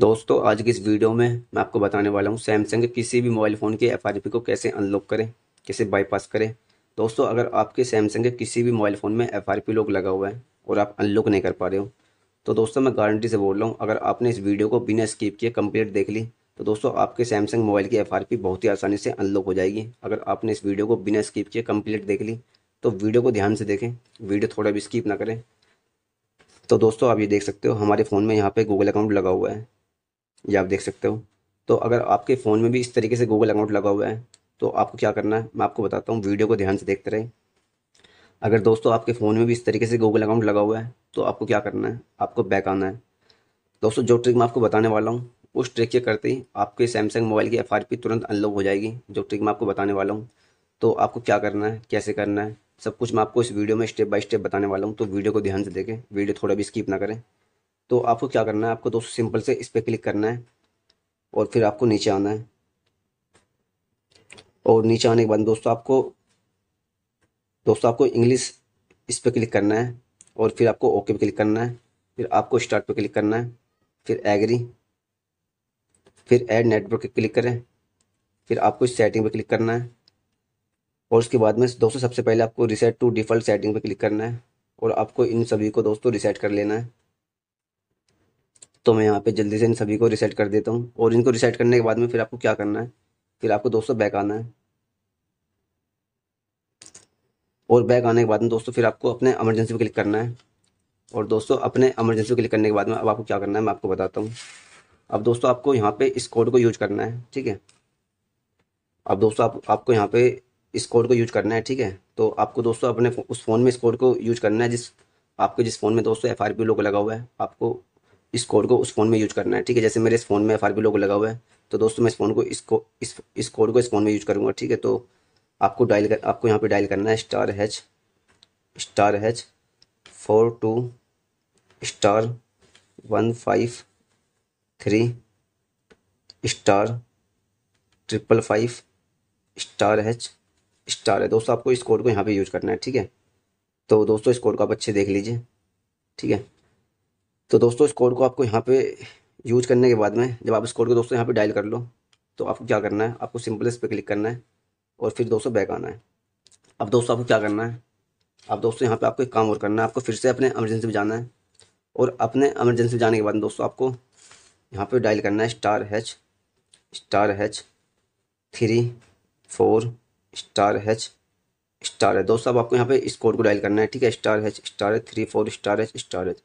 दोस्तों आज की इस वीडियो में मैं आपको बताने वाला हूँ सैमसंग के किसी भी मोबाइल फ़ोन के एफ को कैसे अनलॉक करें कैसे बाईपास करें दोस्तों अगर आपके सैमसंग के किसी भी मोबाइल फ़ोन में एफ लॉक लगा हुआ है और आप अनलॉक नहीं कर पा रहे हो तो दोस्तों मैं गारंटी से बोल रहा हूँ अगर आपने इस वीडियो को बिना स्किप किए कम्प्लीट देख ली तो दोस्तों आपके सैमसंग मोबाइल की एफ बहुत ही आसानी से अनलॉक हो जाएगी अगर आपने इस वीडियो को बिना स्किप किए कम्प्लीट देख ली तो वीडियो को ध्यान से देखें वीडियो थोड़ा भी स्किप ना करें तो दोस्तों आप ये देख सकते हो हमारे फ़ोन में यहाँ पे गूगल अकाउंट लगा हुआ है ये आप देख सकते हो तो अगर आपके फ़ोन में भी इस तरीके से गूगल अकाउंट लगा हुआ है तो आपको क्या करना है मैं आपको बताता हूँ वीडियो को ध्यान से देखते रहें अगर दोस्तों आपके फ़ोन में भी इस तरीके से गूगल अकाउंट लगा हुआ है तो आपको क्या करना है आपको बैक आना है दोस्तों जो ट्रिक मैं आपको बताने वाला हूँ उस ट्रिक के करते ही आपके सैमसंग मोबाइल की एफ तुरंत अनलॉक हो जाएगी जो ट्रिक मैं आपको बताने वाला हूँ तो आपको क्या करना है कैसे करना है सब कुछ मैं आपको इस वीडियो में स्टेप बाय स्टेप बताने वाला हूँ तो वीडियो को ध्यान से देखें वीडियो थोड़ा भी स्किप ना करें तो आपको क्या करना है आपको दोस्तों सिंपल से इस पर क्लिक करना है और फिर आपको नीचे आना है और नीचे आने के बाद दोस्तों आपको दोस्तों आपको इंग्लिश इस पर क्लिक करना है और फिर आपको ओके पे क्लिक करना है फिर आपको स्टार्ट पे क्लिक करना है फिर एग्री फिर ऐड नेटवर्क क्लिक करें फिर आपको इस सेटिंग पे क्लिक करना है और उसके बाद में दोस्तों सबसे पहले आपको रिसेट टू डिफ़ॉल्ट सेटिंग पे क्लिक करना है और आपको इन सभी को दोस्तों रिसेट कर लेना है तो मैं यहाँ पे जल्दी से इन सभी को रिसेट कर देता हूँ और इनको रिसेट करने के बाद में फिर आपको क्या करना है फिर आपको दोस्तों बैक आना है और बैक आने के बाद में दोस्तों फिर आपको अपने एमरजेंसी पर क्लिक करना है और दोस्तों अपने एमरजेंसी पर क्लिक करने के बाद में अब आपको क्या करना है मैं आपको बताता हूँ अब दोस्तों आपको यहाँ पे इस कोड को यूज करना है ठीक है अब दोस्तों आप आपको यहाँ पे इस कोड को यूज करना है ठीक है तो आपको दोस्तों अपने उस फ़ोन में इस कोड को यूज करना है जिस आपके जिस फ़ोन में दोस्तों एफ आर पी लोग लगा हुआ है आपको इस कोड को उस फोन में यूज करना है ठीक है जैसे मेरे इस फोन में एफ आर लोग लगा हुआ है तो दोस्तों मैं इस फोन को इसको इस इस कोड को इस फोन में यूज करूँगा ठीक है तो आपको डायल कर आपको यहाँ पे डायल करना है star hash star hash four two star one five three star triple five star hash star है दोस्तों आपको इस कोड को यहाँ पे यूज करना है ठीक है तो दोस्तों इस कोड को आप अच्छे देख लीजिए ठीक है तो दोस्तों इस कोड को आपको यहाँ पे यूज करने के बाद में जब आप इस कोड को दोस्तों यहाँ पे डायल कर लो तो आपको क्या करना है आपको सिंपल इस पर क्लिक करना है और फिर दोस्तों बैक आना है अब दोस्तों आपको क्या करना है अब दोस्तों यहाँ पे आपको एक काम और करना है आपको फिर से अपने एमरजेंसी में जाना है और अपने एमरजेंसी में जाने के बाद दोस्तों आपको यहाँ पर डायल करना है star hash star hash three four star hash star है दोस्तों अब आपको यहाँ पे इस कोड को डायल करना है ठीक है स्टार हैच स्टार है three four star hash star hash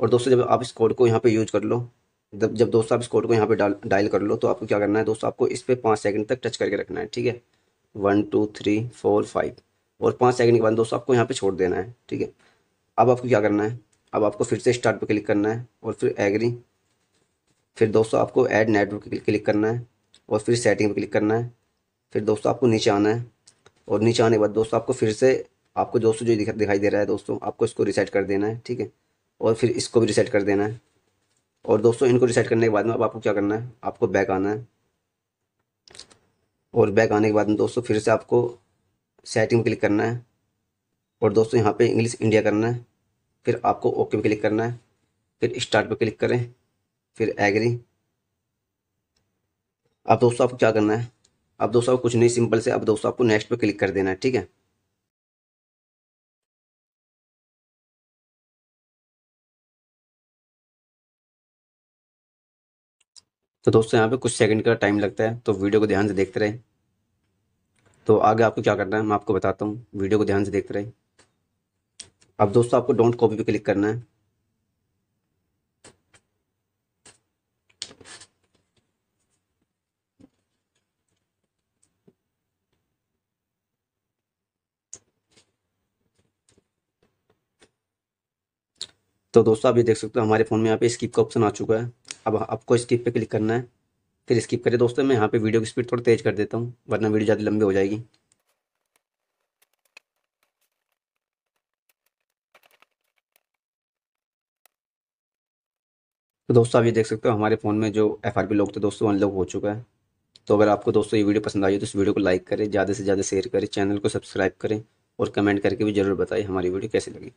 और दोस्तों जब आप इस कोड को यहाँ पे यूज कर लो जब जब दोस्तों आप इस कोड को यहाँ पे डायल कर लो तो आपको क्या करना है दोस्तों आपको इस पर पाँच सेकंड तक टच करके रखना है ठीक है one two three four five और पाँच सेकंड के बाद दोस्तों आपको यहाँ पे छोड़ देना है ठीक है अब आपको क्या करना है अब आपको फिर से स्टार्ट पर क्लिक करना है और फिर एग्री फिर दोस्तों आपको एड नेटवर्क क्लिक करना है और फिर सेटिंग पर क्लिक करना है फिर दोस्तों आपको नीचे आना है और नीचे आने के बाद दोस्तों आपको फिर से आपको दोस्तों जो दिखाई दे रहा है दोस्तों आपको इसको रिसेट कर देना है ठीक है और फिर इसको भी रिसेट कर देना है और दोस्तों इनको रिसेट करने के बाद में अब आपको क्या करना है आपको बैक आना है और बैक आने के बाद में दोस्तों फिर से आपको सेटिंग क्लिक करना है और दोस्तों यहाँ पे इंग्लिश इंडिया करना है फिर आपको ओके पे क्लिक करना है फिर स्टार्ट पे क्लिक करें फिर एग्री अब दोस्तों आपको क्या करना है अब दोस्तों आपको कुछ नहीं सिंपल से अब दोस्तों आपको नेक्स्ट पे क्लिक कर देना है ठीक है तो दोस्तों यहाँ पे कुछ सेकंड का टाइम लगता है तो वीडियो को ध्यान से देखते रहें तो आगे आपको क्या करना है मैं आपको बताता हूँ वीडियो को ध्यान से देखते रहें अब दोस्तों आपको डोंट कॉपी पे क्लिक करना है तो दोस्तों आप ये देख सकते हो हमारे फ़ोन में यहाँ पे स्किप का ऑप्शन आ चुका है अब आपको स्किप पे क्लिक करना है फिर स्किप करें दोस्तों मैं यहाँ पे वीडियो की स्पीड थोड़ी तेज़ कर देता हूँ वरना वीडियो ज़्यादा लंबी हो जाएगी तो दोस्तों आप ये देख सकते हो हमारे फ़ोन में जो एफ आर पी लॉक थे दोस्तों अनलॉक हो चुका है तो अगर आपको दोस्तों ये वीडियो पसंद आई तो इस वीडियो को लाइक करें ज़्यादा से ज़्यादा शेयर करें चैनल को सब्सक्राइब करें और कमेंट करके भी ज़रूर बताएं हमारी वीडियो कैसी लगी